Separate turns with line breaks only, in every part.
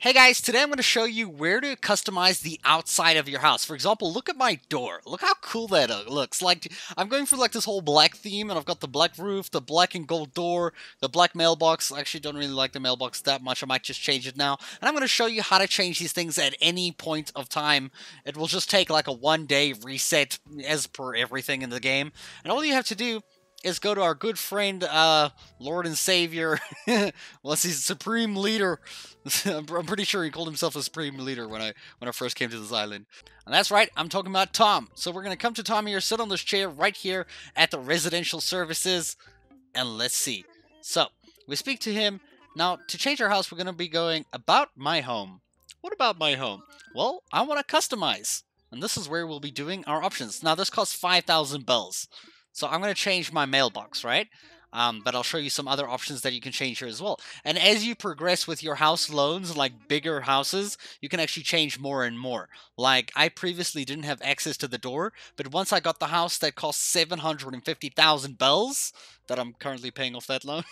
Hey guys, today I'm going to show you where to customize the outside of your house. For example, look at my door. Look how cool that uh, looks. Like I'm going for like this whole black theme and I've got the black roof, the black and gold door, the black mailbox. I actually don't really like the mailbox that much. I might just change it now. And I'm going to show you how to change these things at any point of time. It will just take like a one day reset as per everything in the game. And all you have to do is go to our good friend, uh, Lord and Savior, unless he's Supreme Leader. I'm pretty sure he called himself a Supreme Leader when I when I first came to this island. And that's right, I'm talking about Tom. So we're gonna come to Tom here, sit on this chair right here at the Residential Services, and let's see. So we speak to him. Now to change our house, we're gonna be going about my home. What about my home? Well, I want to customize. And this is where we'll be doing our options. Now, this costs 5,000 bells. So I'm going to change my mailbox, right? Um, but I'll show you some other options that you can change here as well. And as you progress with your house loans, like bigger houses, you can actually change more and more. Like I previously didn't have access to the door, but once I got the house that cost 750,000 bells, that I'm currently paying off that loan,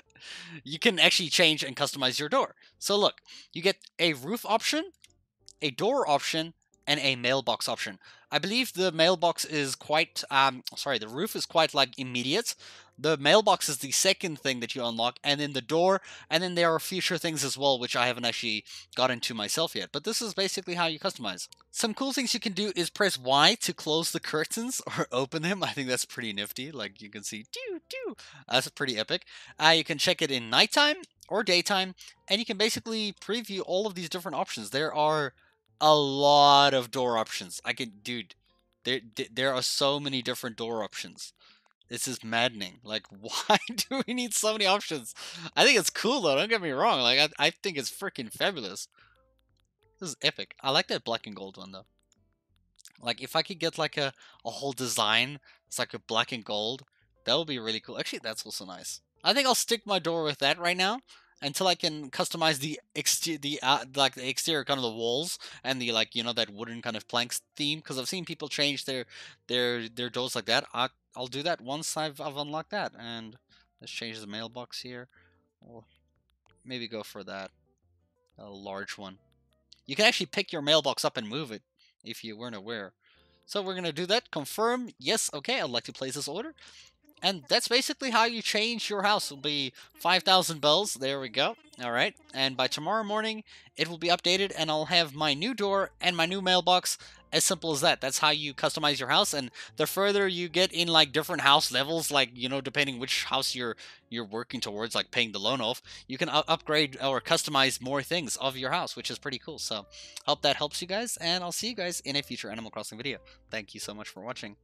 you can actually change and customize your door. So look, you get a roof option, a door option, and a mailbox option. I believe the mailbox is quite, um, sorry, the roof is quite like immediate. The mailbox is the second thing that you unlock, and then the door, and then there are future things as well, which I haven't actually got into myself yet. But this is basically how you customize. Some cool things you can do is press Y to close the curtains or open them. I think that's pretty nifty. Like you can see, doo doo. Uh, that's pretty epic. Uh, you can check it in nighttime or daytime, and you can basically preview all of these different options. There are a lot of door options. I can, dude, there there are so many different door options. This is maddening. Like, why do we need so many options? I think it's cool though. Don't get me wrong. Like, I I think it's freaking fabulous. This is epic. I like that black and gold one though. Like, if I could get like a a whole design, it's like a black and gold. That would be really cool. Actually, that's also nice. I think I'll stick my door with that right now until I can customize the exterior, the uh, like the exterior kind of the walls and the like you know that wooden kind of planks theme because I've seen people change their their their doors like that. I, I'll do that once I've I've unlocked that and let's change the mailbox here. maybe go for that a large one. You can actually pick your mailbox up and move it if you weren't aware. So we're gonna do that. Confirm. Yes. Okay. I'd like to place this order. And that's basically how you change your house. It'll be 5,000 bells. There we go. All right. And by tomorrow morning, it will be updated and I'll have my new door and my new mailbox. As simple as that. That's how you customize your house. And the further you get in like different house levels, like, you know, depending which house you're you're working towards, like paying the loan off, you can upgrade or customize more things of your house, which is pretty cool. So hope that helps you guys. And I'll see you guys in a future Animal Crossing video. Thank you so much for watching.